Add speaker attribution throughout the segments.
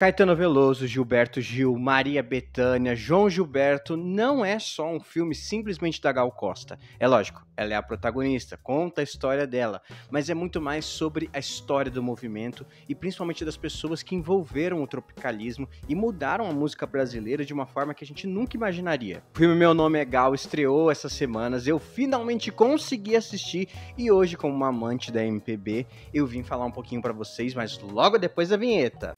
Speaker 1: Caetano Veloso, Gilberto Gil, Maria Bethânia, João Gilberto não é só um filme simplesmente da Gal Costa. É lógico, ela é a protagonista, conta a história dela, mas é muito mais sobre a história do movimento e principalmente das pessoas que envolveram o tropicalismo e mudaram a música brasileira de uma forma que a gente nunca imaginaria. O filme Meu Nome é Gal estreou essas semanas, eu finalmente consegui assistir e hoje, como uma amante da MPB, eu vim falar um pouquinho para vocês, mas logo depois da vinheta.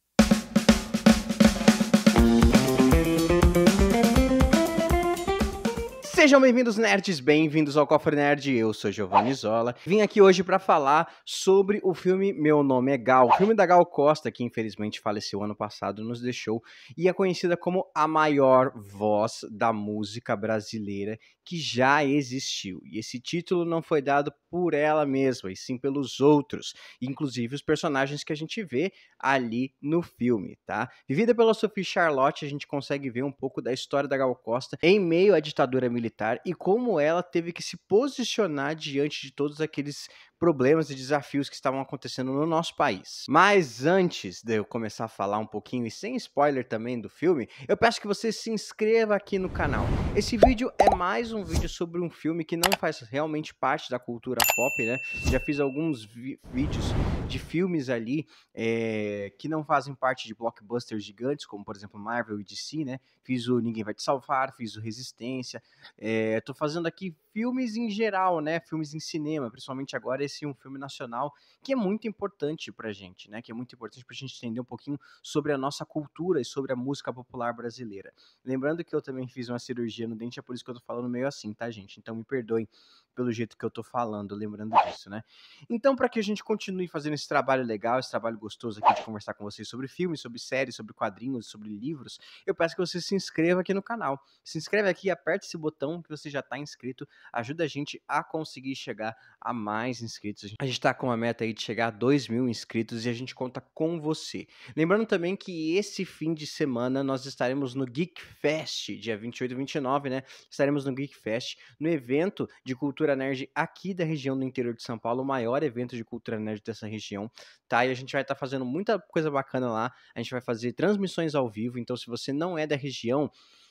Speaker 1: Sejam bem-vindos, nerds, bem-vindos ao Cofre Nerd. Eu sou Giovanni Zola. Vim aqui hoje para falar sobre o filme Meu Nome é Gal, o filme da Gal Costa, que infelizmente faleceu ano passado, nos deixou e é conhecida como a maior voz da música brasileira que já existiu. E esse título não foi dado por ela mesma, e sim pelos outros, inclusive os personagens que a gente vê ali no filme, tá? Vivida pela Sophie Charlotte, a gente consegue ver um pouco da história da Gal Costa em meio à ditadura militar militar e como ela teve que se posicionar diante de todos aqueles problemas e desafios que estavam acontecendo no nosso país. Mas antes de eu começar a falar um pouquinho e sem spoiler também do filme, eu peço que você se inscreva aqui no canal. Esse vídeo é mais um vídeo sobre um filme que não faz realmente parte da cultura pop, né? Já fiz alguns vídeos de filmes ali é, que não fazem parte de blockbusters gigantes, como por exemplo Marvel e DC, né? Fiz o Ninguém Vai Te Salvar, fiz o Resistência. estou eh, fazendo aqui filmes em geral, né? Filmes em cinema, principalmente agora esse é um filme nacional que é muito importante pra gente, né? Que é muito importante pra gente entender um pouquinho sobre a nossa cultura e sobre a música popular brasileira. Lembrando que eu também fiz uma cirurgia no dente, é por isso que eu tô falando meio assim, tá, gente? Então me perdoem pelo jeito que eu tô falando, lembrando disso, né? Então, para que a gente continue fazendo esse trabalho legal, esse trabalho gostoso aqui de conversar com vocês sobre filmes, sobre séries, sobre quadrinhos, sobre livros, eu peço que você se inscreva aqui no canal. Se inscreve aqui, e aperte esse botão que você já tá inscrito ajuda a gente a conseguir chegar a mais inscritos. A gente está com a meta aí de chegar a 2 mil inscritos e a gente conta com você. Lembrando também que esse fim de semana nós estaremos no Geek Fest, dia 28 e 29, né? Estaremos no Geek Fest, no evento de cultura nerd aqui da região do interior de São Paulo, o maior evento de cultura nerd dessa região, tá? E a gente vai estar tá fazendo muita coisa bacana lá. A gente vai fazer transmissões ao vivo, então se você não é da região,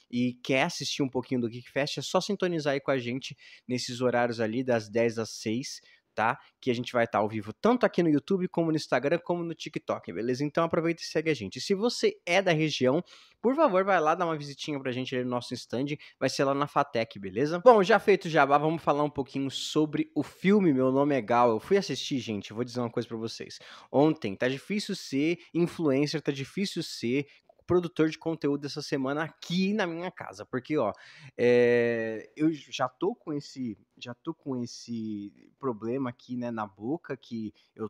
Speaker 1: e quer assistir um pouquinho do GeekFest, é só sintonizar aí com a gente nesses horários ali, das 10 às 6, Tá? Que a gente vai estar ao vivo tanto aqui no YouTube, como no Instagram, como no TikTok, beleza? Então aproveita e segue a gente. Se você é da região, por favor, vai lá dar uma visitinha pra gente ali no nosso stand, vai ser lá na Fatec, beleza? Bom, já feito o jabá, vamos falar um pouquinho sobre o filme Meu Nome é Gal. Eu fui assistir, gente, vou dizer uma coisa para vocês. Ontem, tá difícil ser influencer, tá difícil ser produtor de conteúdo essa semana aqui na minha casa, porque ó, é, eu já tô com esse, já tô com esse problema aqui, né, na boca que eu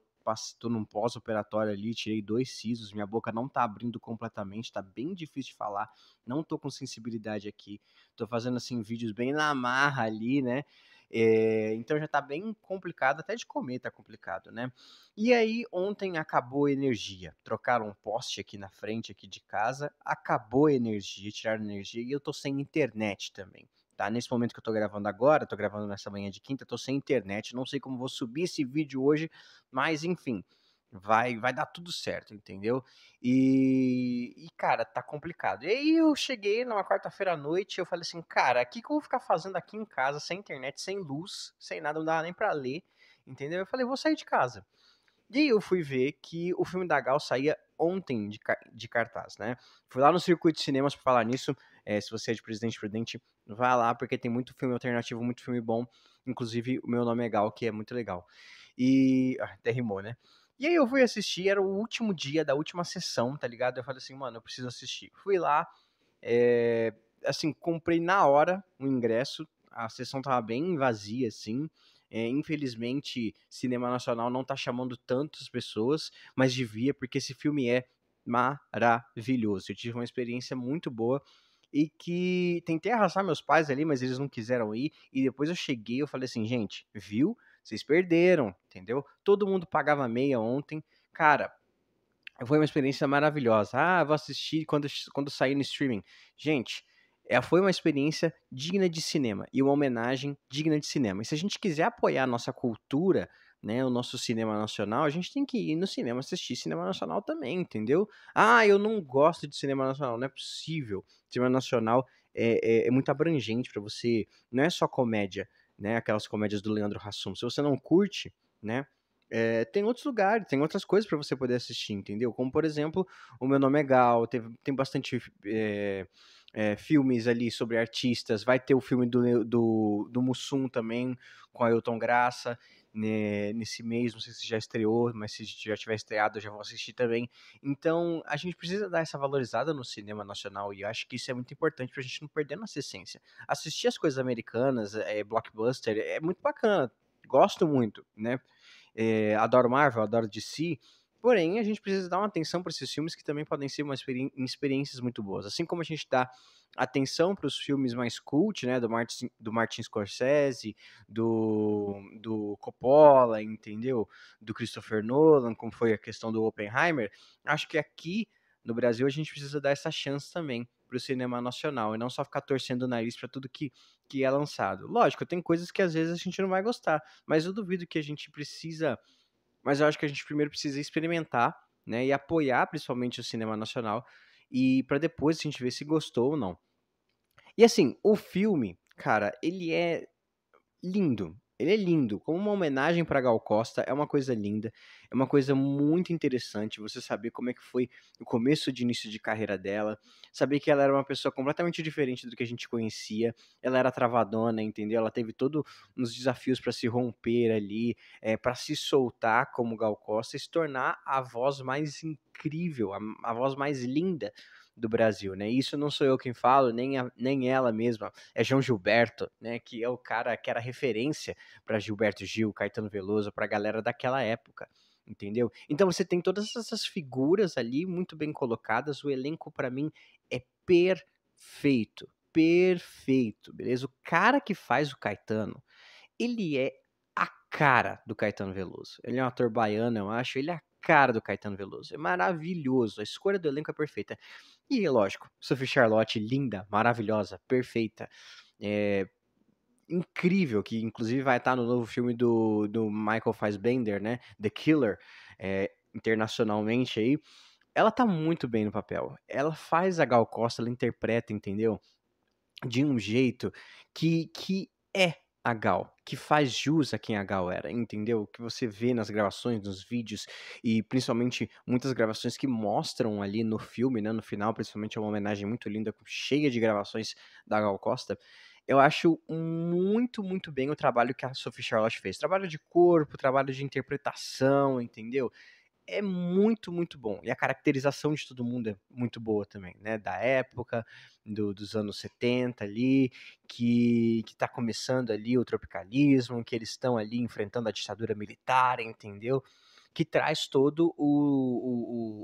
Speaker 1: tô num pós-operatório ali, tirei dois sisos, minha boca não tá abrindo completamente, tá bem difícil de falar, não tô com sensibilidade aqui, tô fazendo assim vídeos bem na marra ali, né? É, então já tá bem complicado, até de comer tá complicado, né? E aí ontem acabou a energia. Trocaram um poste aqui na frente aqui de casa, acabou a energia, tiraram a energia e eu tô sem internet também. Tá, nesse momento que eu tô gravando agora, tô gravando nessa manhã de quinta, tô sem internet, não sei como vou subir esse vídeo hoje, mas enfim, Vai, vai dar tudo certo, entendeu? E, e cara, tá complicado. E aí eu cheguei numa quarta-feira à noite e eu falei assim, cara, o que, que eu vou ficar fazendo aqui em casa, sem internet, sem luz, sem nada, não dá nem pra ler, entendeu? Eu falei, vou sair de casa. E aí eu fui ver que o filme da Gal saía ontem de, de cartaz, né? Fui lá no Circuito de Cinemas pra falar nisso. É, se você é de Presidente Prudente, vá lá, porque tem muito filme alternativo, muito filme bom. Inclusive, o meu nome é Gal, que é muito legal. E. Ah, até rimou, né? E aí eu fui assistir, era o último dia da última sessão, tá ligado? Eu falei assim, mano, eu preciso assistir. Fui lá, é, assim, comprei na hora o ingresso, a sessão tava bem vazia, assim. É, infelizmente, cinema nacional não tá chamando tantas pessoas, mas devia, porque esse filme é maravilhoso. Eu tive uma experiência muito boa e que tentei arrastar meus pais ali, mas eles não quiseram ir. E depois eu cheguei, eu falei assim, gente, viu? Vocês perderam, entendeu? Todo mundo pagava meia ontem. Cara, foi uma experiência maravilhosa. Ah, vou assistir quando, quando sair no streaming. Gente, é, foi uma experiência digna de cinema e uma homenagem digna de cinema. E se a gente quiser apoiar a nossa cultura, né, o nosso cinema nacional, a gente tem que ir no cinema assistir cinema nacional também, entendeu? Ah, eu não gosto de cinema nacional, não é possível. Cinema nacional é, é, é muito abrangente para você, não é só comédia né? Aquelas comédias do Leandro Hassum. Se você não curte, né? É, tem outros lugares, tem outras coisas para você poder assistir, entendeu? Como, por exemplo, O Meu Nome é Gal, tem, tem bastante é, é, filmes ali sobre artistas, vai ter o filme do, do, do Mussum também, com Ailton Graça, né, nesse mês, não sei se já estreou, mas se já tiver estreado eu já vou assistir também. Então, a gente precisa dar essa valorizada no cinema nacional e eu acho que isso é muito importante pra gente não perder nossa essência. Assistir as coisas americanas, é, blockbuster, é muito bacana, gosto muito, né? É, adoro Marvel, adoro DC, Porém, a gente precisa dar uma atenção para esses filmes que também podem ser uma experi experiências muito boas. Assim como a gente dá atenção para os filmes mais cult, né, do Martin, do Martin Scorsese, do, do Coppola, entendeu? Do Christopher Nolan, como foi a questão do Oppenheimer. Acho que aqui no Brasil a gente precisa dar essa chance também para o cinema nacional e não só ficar torcendo o nariz para tudo que, que é lançado. Lógico, tem coisas que às vezes a gente não vai gostar, mas eu duvido que a gente precisa mas eu acho que a gente primeiro precisa experimentar, né, e apoiar principalmente o cinema nacional e para depois a gente ver se gostou ou não. E assim, o filme, cara, ele é lindo. Ele é lindo, como uma homenagem para Gal Costa, é uma coisa linda, é uma coisa muito interessante você saber como é que foi o começo de início de carreira dela, saber que ela era uma pessoa completamente diferente do que a gente conhecia, ela era travadona, entendeu? Ela teve todos uns desafios para se romper ali, é, eh, para se soltar como Gal Costa e se tornar a voz mais incrível, a, a voz mais linda do Brasil, né? Isso não sou eu quem falo, nem, a, nem ela mesma, é João Gilberto, né? Que é o cara que era referência para Gilberto Gil, Caetano Veloso, para a galera daquela época entendeu? Então você tem todas essas figuras ali muito bem colocadas. O elenco para mim é perfeito, perfeito, beleza? O cara que faz o Caetano, ele é a cara do Caetano Veloso. Ele é um ator baiano, eu acho. Ele é a cara do Caetano Veloso. É maravilhoso. A escolha do elenco é perfeita. E, lógico, Sophie Charlotte, linda, maravilhosa, perfeita. É, incrível, que inclusive vai estar no novo filme do, do Michael Fassbender, né? The Killer, é, internacionalmente aí. Ela tá muito bem no papel. Ela faz a Gal Costa, ela interpreta, entendeu? De um jeito que, que é a Gal, que faz jus a quem a Gal era, entendeu? O Que você vê nas gravações, nos vídeos e principalmente muitas gravações que mostram ali no filme, né, no final, principalmente é uma homenagem muito linda, cheia de gravações da Gal Costa. Eu acho muito, muito bem o trabalho que a Sophie Charlotte fez. Trabalho de corpo, trabalho de interpretação, entendeu? é muito, muito bom. E a caracterização de todo mundo é muito boa também, né? Da época, do, dos anos 70 ali, que, que tá começando ali o tropicalismo, que eles estão ali enfrentando a ditadura militar, entendeu? que traz todo o,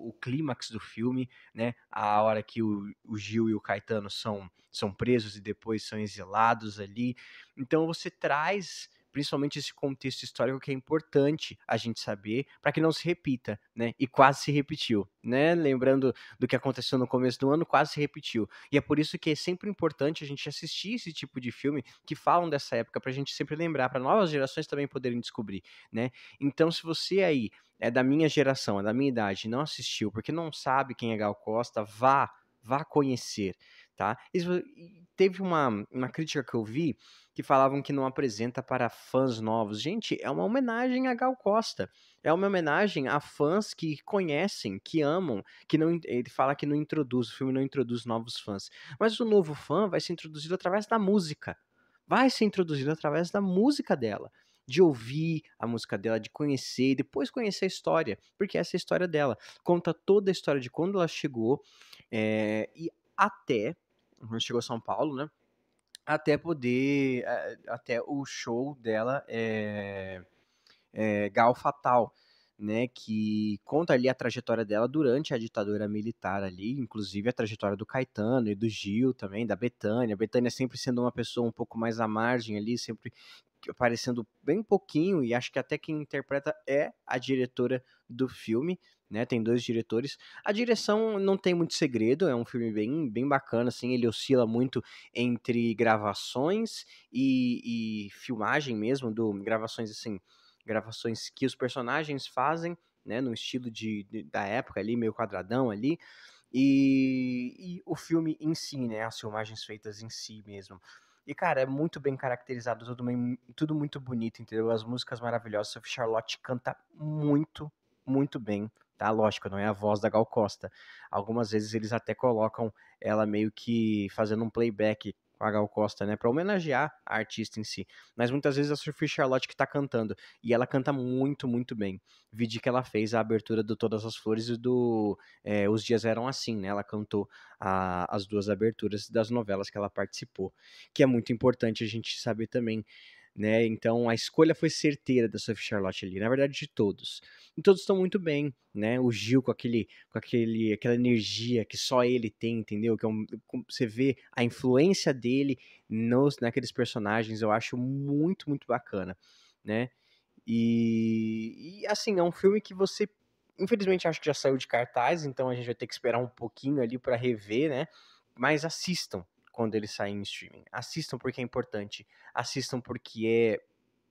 Speaker 1: o, o, clímax do filme, né? A hora que o, o, Gil e o Caetano são, são presos e depois são exilados ali. Então você traz principalmente esse contexto histórico que é importante a gente saber para que não se repita, né? E quase se repetiu, né? Lembrando do que aconteceu no começo do ano, quase se repetiu. E é por isso que é sempre importante a gente assistir esse tipo de filme que falam dessa época para a gente sempre lembrar, para novas gerações também poderem descobrir, né? Então, se você aí é da minha geração, é da minha idade, não assistiu, porque não sabe quem é Gal Costa, vá, vá conhecer tá? teve uma, uma crítica que eu vi que falavam que não apresenta para fãs novos. Gente, é uma homenagem a Gal Costa. É uma homenagem a fãs que conhecem, que amam, que não ele fala que não introduz, o filme não introduz novos fãs. Mas o novo fã vai ser introduzido através da música. Vai ser introduzido através da música dela de ouvir a música dela, de conhecer e depois conhecer a história, porque essa é a história dela. Conta toda a história de quando ela chegou é, e até quando chegou a São Paulo, né? Até poder, é, até o show dela é, é Gal Fatal, né? Que conta ali a trajetória dela durante a ditadura militar ali, inclusive a trajetória do Caetano e do Gil também, da Betânia. Betânia sempre sendo uma pessoa um pouco mais à margem ali, sempre aparecendo bem pouquinho, e acho que até quem interpreta é a diretora do filme, né? Tem dois diretores. A direção não tem muito segredo, é um filme bem, bem bacana, assim, ele oscila muito entre gravações e, e filmagem mesmo, do gravações assim, gravações que os personagens fazem, né? No estilo de, de da época ali, meio quadradão ali. E, e o filme em si, né? As filmagens feitas em si mesmo. E, cara, é muito bem caracterizado, tudo, bem, tudo muito bonito, entendeu? As músicas maravilhosas. Charlotte canta muito, muito bem tá? Lógico, não é a voz da Gal Costa. Algumas vezes eles até colocam ela meio que fazendo um playback com a Gal Costa, né, para homenagear a artista em si. Mas muitas vezes é a Sophie Charlotte que tá cantando, e ela canta muito, muito bem. Vide que ela fez a abertura do Todas as Flores e do é, Os Dias Eram Assim, né, ela cantou a, as duas aberturas das novelas que ela participou, que é muito importante a gente saber também né? Então a escolha foi certeira da Sophie Charlotte ali, na verdade de todos. E todos estão muito bem, né? O Gil com aquele, com aquele, aquela energia que só ele tem, entendeu? Que é um, você vê a influência dele nos, naqueles personagens, eu acho muito, muito bacana, né? E, e assim é um filme que você, infelizmente, acho que já saiu de cartaz, então a gente vai ter que esperar um pouquinho ali para rever, né? Mas assistam, quando ele sair em streaming. Assistam porque é importante, assistam porque é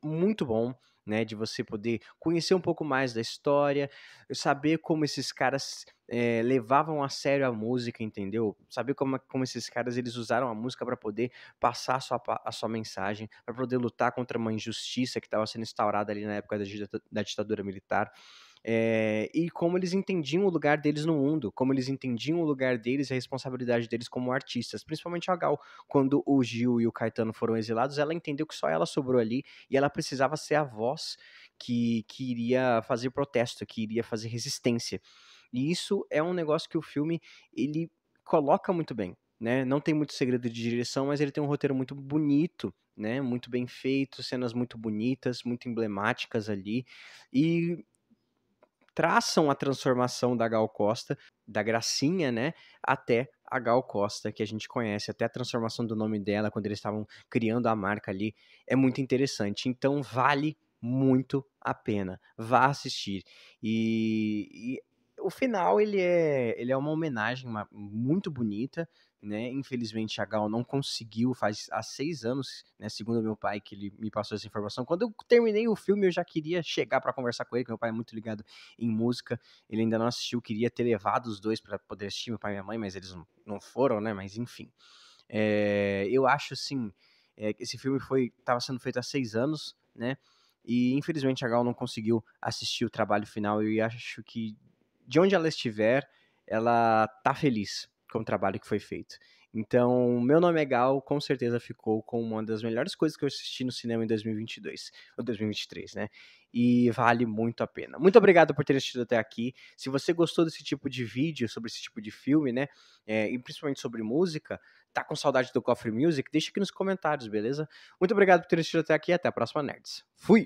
Speaker 1: muito bom, né, de você poder conhecer um pouco mais da história, saber como esses caras é, levavam a sério a música, entendeu? Saber como, como esses caras eles usaram a música para poder passar a sua, a sua mensagem, para poder lutar contra uma injustiça que estava sendo instaurada ali na época da, da ditadura militar é, e como eles entendiam o lugar deles no mundo, como eles entendiam o lugar deles e a responsabilidade deles como artistas, principalmente a Gal. Quando o Gil e o Caetano foram exilados, ela entendeu que só ela sobrou ali e ela precisava ser a voz que, que iria fazer protesto, que iria fazer resistência. E isso é um negócio que o filme ele coloca muito bem. Né? Não tem muito segredo de direção, mas ele tem um roteiro muito bonito, né? Muito bem feito, cenas muito bonitas, muito emblemáticas ali. E traçam a transformação da Gal Costa, da Gracinha, né, até a Gal Costa, que a gente conhece, até a transformação do nome dela quando eles estavam criando a marca ali, é muito interessante. Então vale muito a pena. Vá assistir. E, e o final ele é, ele é uma homenagem uma, muito bonita, né? Infelizmente a Gal não conseguiu, faz há seis anos, né? Segundo meu pai, que ele me passou essa informação. Quando eu terminei o filme, eu já queria chegar para conversar com ele, que meu pai é muito ligado em música. Ele ainda não assistiu, queria ter levado os dois para poder assistir, meu pai e minha mãe, mas eles não foram, né? Mas enfim. É, eu acho assim. É, esse filme foi estava sendo feito há seis anos, né? E infelizmente a Gal não conseguiu assistir o trabalho final. E acho que de onde ela estiver, ela tá feliz, que é um trabalho que foi feito. Então, meu nome é Gal, com certeza ficou com uma das melhores coisas que eu assisti no cinema em 2022, ou 2023, né? E vale muito a pena. Muito obrigado por ter assistido até aqui. Se você gostou desse tipo de vídeo, sobre esse tipo de filme, né? É, e principalmente sobre música, tá com saudade do Coffee Music? Deixa aqui nos comentários, beleza? Muito obrigado por ter assistido até aqui até a próxima, Nerds. Fui!